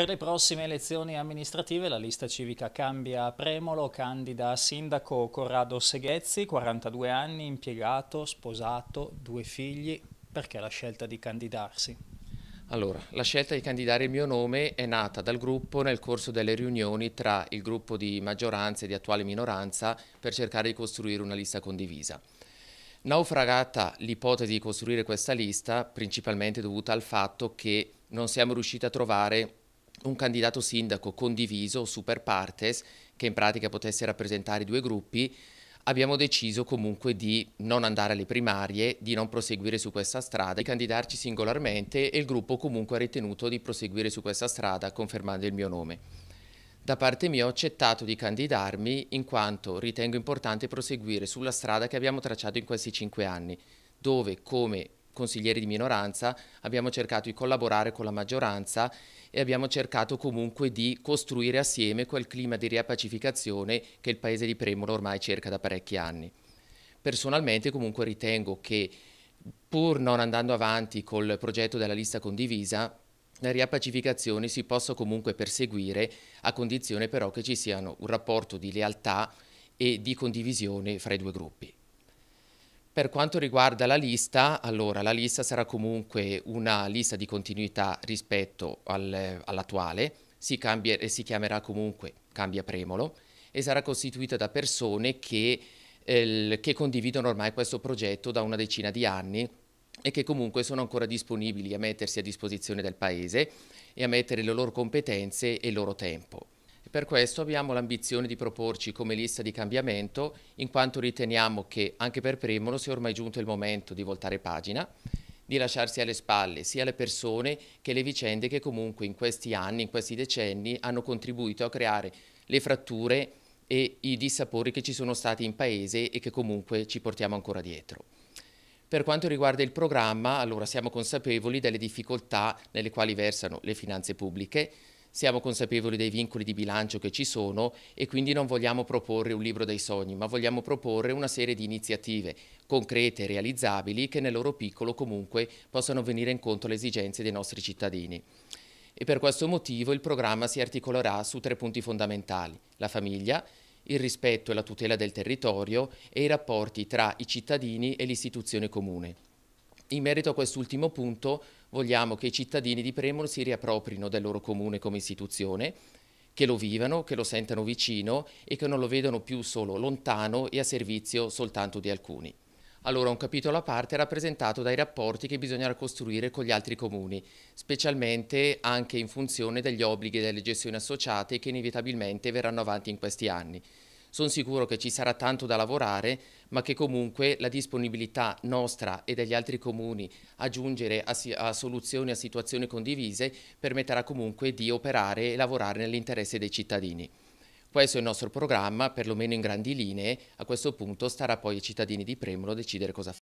Per le prossime elezioni amministrative la lista civica cambia a Premolo, candida a sindaco Corrado Seghezzi, 42 anni, impiegato, sposato, due figli. Perché la scelta di candidarsi? Allora, la scelta di candidare il mio nome è nata dal gruppo nel corso delle riunioni tra il gruppo di maggioranza e di attuale minoranza per cercare di costruire una lista condivisa. Naufragata l'ipotesi di costruire questa lista, principalmente dovuta al fatto che non siamo riusciti a trovare un candidato sindaco condiviso, super partes, che in pratica potesse rappresentare i due gruppi, abbiamo deciso comunque di non andare alle primarie, di non proseguire su questa strada, di candidarci singolarmente e il gruppo comunque ha ritenuto di proseguire su questa strada confermando il mio nome. Da parte mia ho accettato di candidarmi in quanto ritengo importante proseguire sulla strada che abbiamo tracciato in questi cinque anni, dove come consiglieri di minoranza, abbiamo cercato di collaborare con la maggioranza e abbiamo cercato comunque di costruire assieme quel clima di riappacificazione che il paese di Premolo ormai cerca da parecchi anni. Personalmente comunque ritengo che pur non andando avanti col progetto della lista condivisa, la riappacificazione si possa comunque perseguire a condizione però che ci siano un rapporto di lealtà e di condivisione fra i due gruppi. Per quanto riguarda la lista, allora la lista sarà comunque una lista di continuità rispetto al, all'attuale, si, cambia, eh, si, chiamerà comunque Cambia Premolo e sarà costituita da persone che, eh, che condividono ormai questo progetto da una decina di anni e che comunque sono ancora disponibili a mettersi a disposizione del Paese e a mettere le loro competenze e il loro tempo. Per questo abbiamo l'ambizione di proporci come lista di cambiamento, in quanto riteniamo che anche per Premolo sia ormai giunto il momento di voltare pagina, di lasciarsi alle spalle sia le persone che le vicende che comunque in questi anni, in questi decenni hanno contribuito a creare le fratture e i dissapori che ci sono stati in paese e che comunque ci portiamo ancora dietro. Per quanto riguarda il programma, allora siamo consapevoli delle difficoltà nelle quali versano le finanze pubbliche, siamo consapevoli dei vincoli di bilancio che ci sono e quindi non vogliamo proporre un libro dei sogni, ma vogliamo proporre una serie di iniziative concrete e realizzabili che nel loro piccolo comunque possano venire incontro alle esigenze dei nostri cittadini e per questo motivo il programma si articolerà su tre punti fondamentali, la famiglia, il rispetto e la tutela del territorio e i rapporti tra i cittadini e l'istituzione comune. In merito a quest'ultimo punto vogliamo che i cittadini di Premolo si riapproprino del loro comune come istituzione, che lo vivano, che lo sentano vicino e che non lo vedano più solo lontano e a servizio soltanto di alcuni. Allora un capitolo a parte è rappresentato dai rapporti che bisognerà costruire con gli altri comuni, specialmente anche in funzione degli obblighi delle gestioni associate che inevitabilmente verranno avanti in questi anni. Sono sicuro che ci sarà tanto da lavorare, ma che comunque la disponibilità nostra e degli altri comuni a giungere a, a soluzioni, a situazioni condivise, permetterà comunque di operare e lavorare nell'interesse dei cittadini. Questo è il nostro programma, perlomeno in grandi linee, a questo punto starà poi ai cittadini di Premolo decidere cosa fare.